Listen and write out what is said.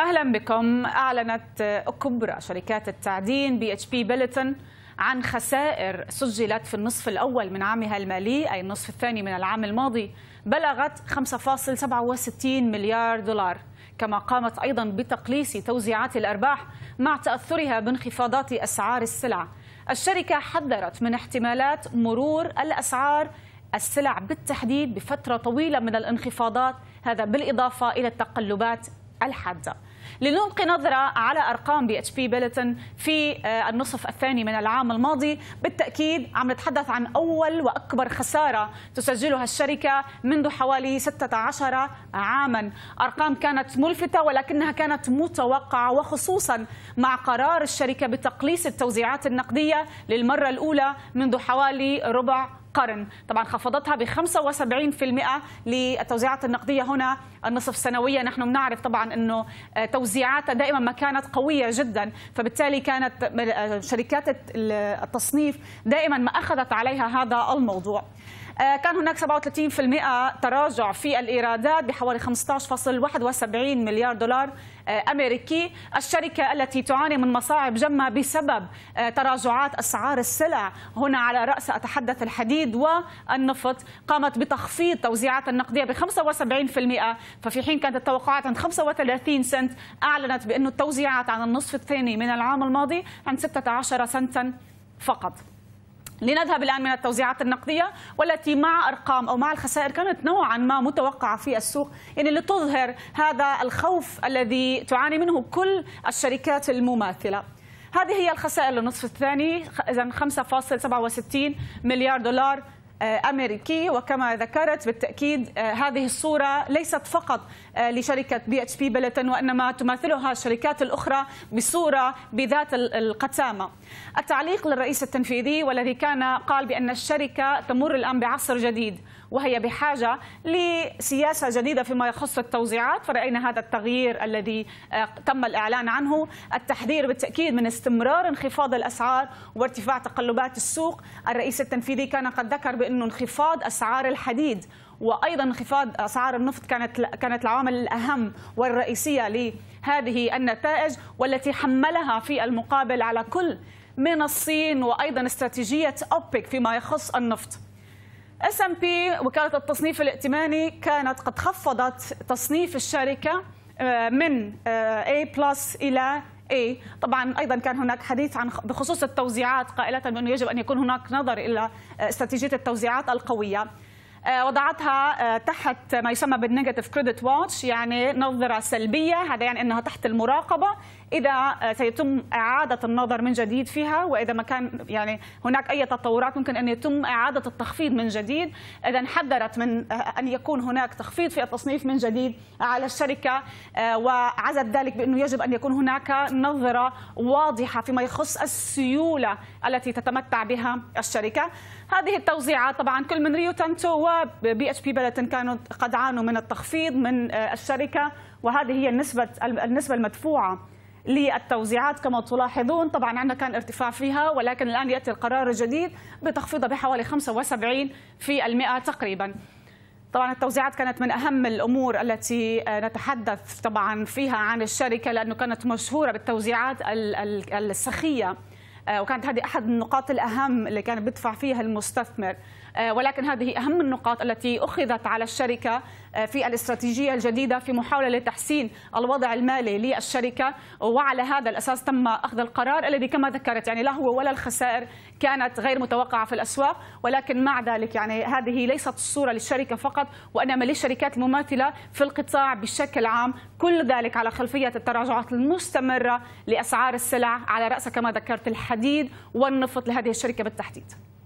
اهلا بكم اعلنت كبرى شركات التعدين بي اتش بي بيلتون عن خسائر سجلت في النصف الاول من عامها المالي اي النصف الثاني من العام الماضي بلغت 5.67 مليار دولار كما قامت ايضا بتقليص توزيعات الارباح مع تاثرها بانخفاضات اسعار السلع الشركه حذرت من احتمالات مرور الاسعار السلع بالتحديد بفتره طويله من الانخفاضات هذا بالاضافه الى التقلبات الحاده لنلقي نظرة على أرقام بي اتش بي بيلتن في آه، النصف الثاني من العام الماضي بالتأكيد عم نتحدث عن أول وأكبر خسارة تسجلها الشركة منذ حوالي 16 عاما أرقام كانت ملفتة ولكنها كانت متوقعة وخصوصا مع قرار الشركة بتقليص التوزيعات النقدية للمرة الأولى منذ حوالي ربع قرن طبعا خفضتها ب 75% للتوزيعات النقديه هنا النصف سنويه نحن بنعرف طبعا انه توزيعاتها دائما ما كانت قويه جدا فبالتالي كانت شركات التصنيف دائما ما اخذت عليها هذا الموضوع آه، كان هناك 37% تراجع في الإيرادات بحوالي 15.71 مليار دولار آه، أمريكي الشركة التي تعاني من مصاعب جمة بسبب آه، تراجعات أسعار السلع هنا على رأس أتحدث الحديد والنفط قامت بتخفيض توزيعات النقدية ب 75% ففي حين كانت التوقعات عند 35 سنت أعلنت بأن التوزيعات عن النصف الثاني من العام الماضي عند 16 سنتا فقط لنذهب الآن من التوزيعات النقدية والتي مع أرقام أو مع الخسائر كانت نوعا ما متوقعة في السوق يعني لتظهر هذا الخوف الذي تعاني منه كل الشركات المماثلة هذه هي الخسائر للنصف الثاني إذا 5.67 مليار دولار آه، امريكي وكما ذكرت بالتاكيد آه، هذه الصوره ليست فقط آه، لشركه بي اتش بي بلتن وانما تماثلها الشركات الاخرى بصوره بذات القتامه. التعليق للرئيس التنفيذي والذي كان قال بان الشركه تمر الان بعصر جديد وهي بحاجة لسياسة جديدة فيما يخص التوزيعات فرأينا هذا التغيير الذي آه، تم الإعلان عنه التحذير بالتأكيد من استمرار انخفاض الأسعار وارتفاع تقلبات السوق الرئيس التنفيذي كان قد ذكر بأنه انخفاض أسعار الحديد وايضا انخفاض اسعار النفط كانت كانت العوامل الاهم والرئيسيه لهذه النتائج والتي حملها في المقابل على كل من الصين وايضا استراتيجيه اوبك فيما يخص النفط. اس ام بي وكاله التصنيف الائتماني كانت قد خفضت تصنيف الشركه آه، من آه، A بلس الى A طبعا ايضا كان هناك حديث عن بخصوص التوزيعات قائله بانه يجب ان يكون هناك نظر الى آه، استراتيجيه التوزيعات القويه وضعتها تحت ما يسمى بالنيجاتيف كريدت واتش يعني نظره سلبيه هذا يعني انها تحت المراقبه اذا آه، سيتم اعاده النظر من جديد فيها واذا ما كان يعني هناك اي تطورات ممكن ان يتم اعاده التخفيض من جديد اذا حذرت من آه، ان يكون هناك تخفيض في التصنيف من جديد على الشركه آه، وعزت ذلك بانه يجب ان يكون هناك نظره واضحه فيما يخص السيوله التي تتمتع بها الشركه هذه التوزيعات طبعا كل من ريو تنتو وبي اتش بي بلتن كانوا قد عانوا من التخفيض من الشركه وهذه هي النسبه النسبه المدفوعه للتوزيعات كما تلاحظون طبعا عندنا كان ارتفاع فيها ولكن الآن يأتي القرار الجديد بتخفيضها بحوالي 75 في المئة تقريبا طبعا التوزيعات كانت من أهم الأمور التي آه، نتحدث طبعا فيها عن الشركة لأنه كانت مشهورة بالتوزيعات السخية آه، وكانت هذه أحد النقاط الأهم اللي كان بيدفع فيها المستثمر آه، ولكن هذه أهم النقاط التي أخذت على الشركة آه، في الاستراتيجية الجديدة في محاولة لتحسين الوضع المالي للشركة وعلى هذا الأساس تم أخذ القرار الذي كما ذكرت يعني لا هو ولا الخسائر كانت غير متوقعة في الأسواق ولكن مع ذلك يعني هذه ليست الصورة للشركة فقط وإنما للشركات المماثلة في القطاع بشكل عام كل ذلك على خلفية التراجعات المستمرة لأسعار السلع على رأس كما ذكرت الحديد والنفط لهذه الشركة بالتحديد